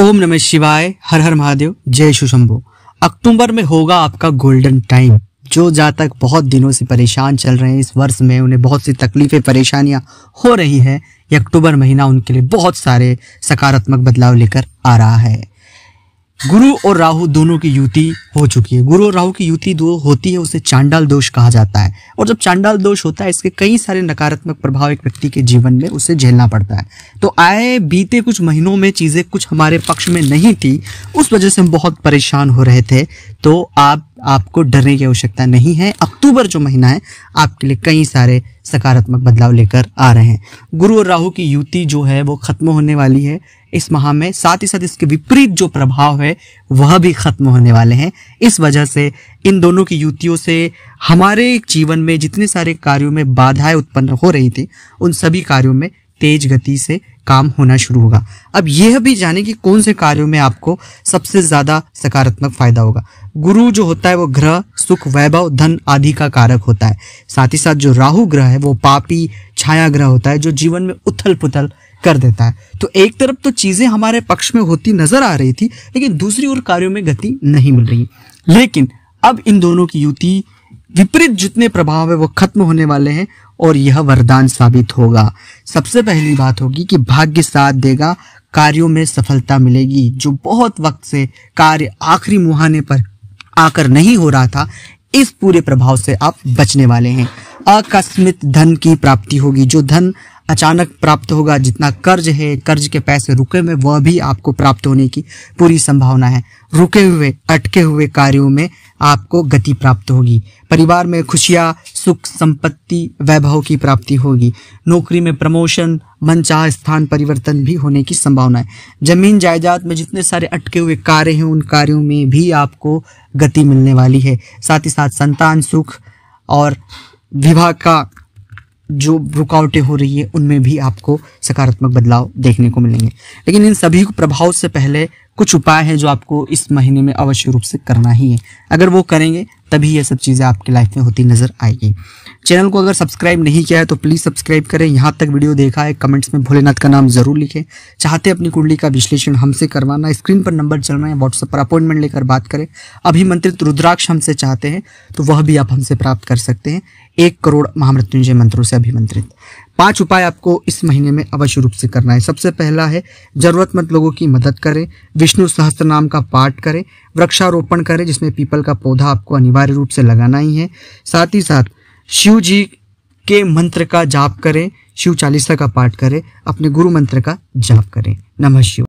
ओम नमः शिवाय हर हर महादेव जय सुशंभु अक्टूबर में होगा आपका गोल्डन टाइम जो जातक बहुत दिनों से परेशान चल रहे हैं इस वर्ष में उन्हें बहुत सी तकलीफें परेशानियां हो रही हैं ये अक्टूबर महीना उनके लिए बहुत सारे सकारात्मक बदलाव लेकर आ रहा है गुरु और राहु दोनों की युति हो चुकी है गुरु और राहु की युति दो होती है उसे चांडाल दोष कहा जाता है और जब चांडाल दोष होता है इसके कई सारे नकारात्मक प्रभाव एक व्यक्ति के जीवन में उसे झेलना पड़ता है तो आए बीते कुछ महीनों में चीज़ें कुछ हमारे पक्ष में नहीं थी उस वजह से हम बहुत परेशान हो रहे थे तो आप आपको डरने की आवश्यकता नहीं है अक्टूबर जो महीना है आपके लिए कई सारे सकारात्मक बदलाव लेकर आ रहे हैं गुरु और राहु की युति जो है वो खत्म होने वाली है इस माह में साथ ही साथ इसके विपरीत जो प्रभाव है वह भी खत्म होने वाले हैं इस वजह से इन दोनों की युतियों से हमारे जीवन में जितने सारे कार्यों में बाधाएं उत्पन्न हो रही थी उन सभी कार्यों में तेज गति से काम होना शुरू होगा अब यह भी जाने कि कौन से कार्यों में आपको सबसे ज्यादा सकारात्मक फायदा होगा गुरु जो होता है वो ग्रह सुख वैभव धन आदि का कारक होता है साथ ही साथ जो राहु ग्रह है वो पापी छाया ग्रह होता है जो जीवन में उथल पुथल कर देता है तो एक तरफ तो चीजें हमारे पक्ष में होती नजर आ रही थी लेकिन दूसरी ओर कार्यों में गति नहीं मिल रही लेकिन अब इन दोनों की युति विपरीत जितने प्रभाव है वो खत्म होने वाले हैं और यह वरदान साबित होगा सबसे पहली बात होगी कि भाग्य साथ देगा कार्यों में सफलता मिलेगी जो बहुत वक्त से कार्य आखिरी मुहाने पर आकर नहीं हो रहा था इस पूरे प्रभाव से आप बचने वाले हैं अकस्मित धन की प्राप्ति होगी जो धन अचानक प्राप्त होगा जितना कर्ज है कर्ज के पैसे रुके में वह भी आपको प्राप्त होने की पूरी संभावना है रुके हुए अटके हुए कार्यों में आपको गति प्राप्त होगी परिवार में खुशियाँ सुख संपत्ति वैभव की प्राप्ति होगी नौकरी में प्रमोशन मनचाह स्थान परिवर्तन भी होने की संभावना है जमीन जायदाद में जितने सारे अटके हुए कार्य हैं उन कार्यों में भी आपको गति मिलने वाली है साथ ही साथ संतान सुख और विवाह का जो रुकावटें हो रही है उनमें भी आपको सकारात्मक बदलाव देखने को मिलेंगे लेकिन इन सभी प्रभाव से पहले कुछ उपाय हैं जो आपको इस महीने में अवश्य रूप से करना ही है अगर वो करेंगे तभी ये सब चीज़ें आपकी लाइफ में होती नज़र आएगी चैनल को अगर सब्सक्राइब नहीं किया है तो प्लीज़ सब्सक्राइब करें यहाँ तक वीडियो देखा है कमेंट्स में भोलेनाथ का नाम जरूर लिखें चाहते अपनी कुंडली का विश्लेषण हमसे करवाना स्क्रीन पर नंबर चल रहे है व्हाट्सएप पर अपॉइंटमेंट लेकर बात करें अभिमंत्रित रुद्राक्ष हमसे चाहते हैं तो वह भी आप हमसे प्राप्त कर सकते हैं एक करोड़ महामृत्युंजय मंत्रों से अभिमंत्रित पांच उपाय आपको इस महीने में अवश्य रूप से करना है सबसे पहला है जरूरतमंद लोगों की मदद करें विष्णु सहस्त्र नाम का पाठ करें वृक्षारोपण करें जिसमें पीपल का पौधा आपको अनिवार्य रूप से लगाना ही है साथ ही साथ शिव जी के मंत्र का जाप करें शिव चालीसा का पाठ करें अपने गुरु मंत्र का जाप करें नमः शिव